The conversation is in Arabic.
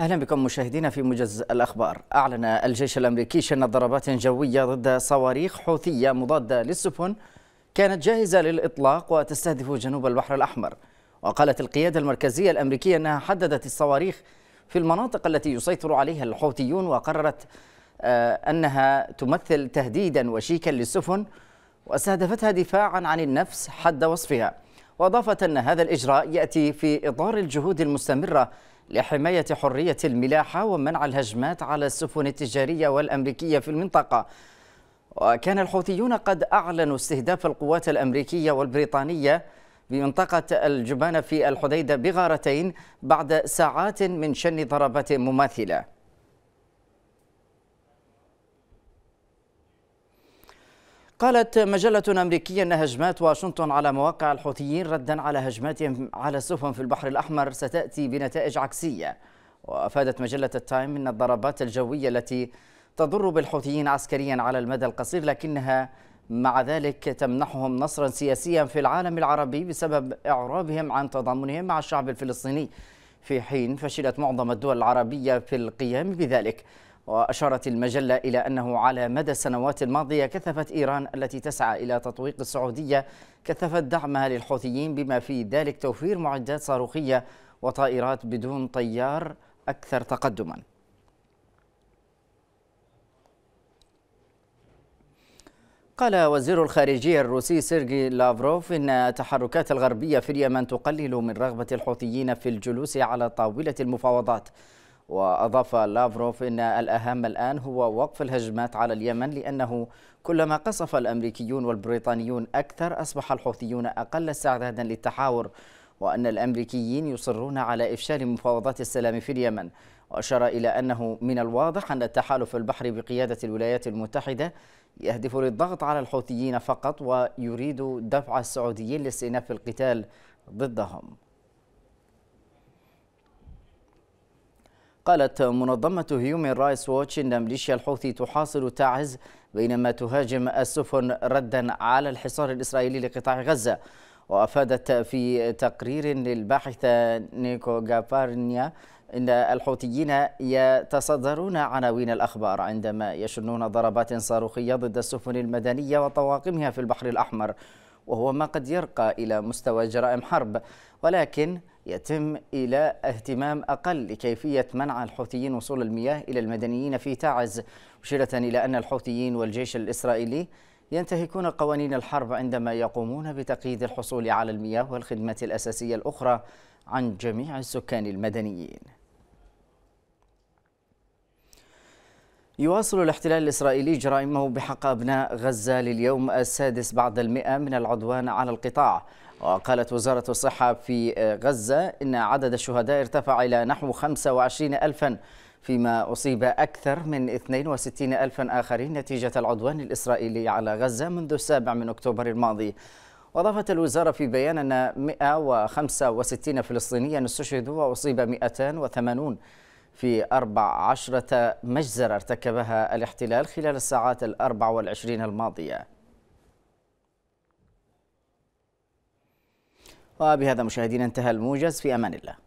اهلا بكم مشاهدينا في موجز الاخبار اعلن الجيش الامريكي شن ضربات جويه ضد صواريخ حوثيه مضاده للسفن كانت جاهزه للاطلاق وتستهدف جنوب البحر الاحمر وقالت القياده المركزيه الامريكيه انها حددت الصواريخ في المناطق التي يسيطر عليها الحوثيون وقررت آه، انها تمثل تهديدا وشيكا للسفن واستهدفتها دفاعا عن النفس حد وصفها واضافت ان هذا الاجراء ياتي في اطار الجهود المستمره لحماية حرية الملاحة ومنع الهجمات على السفن التجارية والأمريكية في المنطقة وكان الحوثيون قد أعلنوا استهداف القوات الأمريكية والبريطانية بمنطقة الجبانة في الحديدة بغارتين بعد ساعات من شن ضربات مماثلة قالت مجلة أمريكية أن هجمات واشنطن على مواقع الحوثيين ردا على هجماتهم على السفن في البحر الأحمر ستأتي بنتائج عكسية وأفادت مجلة التايم أن الضربات الجوية التي تضر بالحوثيين عسكريا على المدى القصير لكنها مع ذلك تمنحهم نصرا سياسيا في العالم العربي بسبب إعرابهم عن تضامنهم مع الشعب الفلسطيني في حين فشلت معظم الدول العربية في القيام بذلك وأشارت المجلة إلى أنه على مدى السنوات الماضية كثفت إيران التي تسعى إلى تطويق السعودية كثفت دعمها للحوثيين بما في ذلك توفير معدات صاروخية وطائرات بدون طيار أكثر تقدماً قال وزير الخارجية الروسي سيرجي لافروف إن التحركات الغربية في اليمن تقلل من رغبة الحوثيين في الجلوس على طاولة المفاوضات وأضاف لافروف أن الأهم الآن هو وقف الهجمات على اليمن لأنه كلما قصف الأمريكيون والبريطانيون أكثر أصبح الحوثيون أقل استعدادا للتحاور وأن الأمريكيين يصرون على إفشال مفاوضات السلام في اليمن وأشار إلى أنه من الواضح أن التحالف البحري بقيادة الولايات المتحدة يهدف للضغط على الحوثيين فقط ويريد دفع السعوديين لاستئناف القتال ضدهم قالت منظمة هيومن رايتس ووتش إن ميليشيا الحوثي تحاصر تعز بينما تهاجم السفن ردا على الحصار الإسرائيلي لقطاع غزة وأفادت في تقرير للباحثة نيكو جابارنيا إن الحوثيين يتصدرون عناوين الأخبار عندما يشنون ضربات صاروخية ضد السفن المدنية وطواقمها في البحر الأحمر وهو ما قد يرقى إلى مستوى جرائم حرب ولكن يتم إلى اهتمام أقل لكيفية منع الحوثيين وصول المياه إلى المدنيين في تعز مشيرة إلى أن الحوثيين والجيش الإسرائيلي ينتهكون قوانين الحرب عندما يقومون بتقييد الحصول على المياه والخدمات الأساسية الأخرى عن جميع السكان المدنيين يواصل الاحتلال الإسرائيلي جرائمه بحق أبناء غزة لليوم السادس بعد المئة من العدوان على القطاع وقالت وزارة الصحة في غزة إن عدد الشهداء ارتفع إلى نحو 25 ألفاً فيما أصيب أكثر من 62 ألفا آخرين نتيجة العدوان الإسرائيلي على غزة منذ السابع من أكتوبر الماضي وأضافت الوزارة في بيان أن 165 فلسطينيا استشهدوا وأصيب 280 في أربع عشرة مجزرة ارتكبها الاحتلال خلال الساعات الأربع والعشرين الماضية وبهذا مشاهدينا انتهى الموجز في أمان الله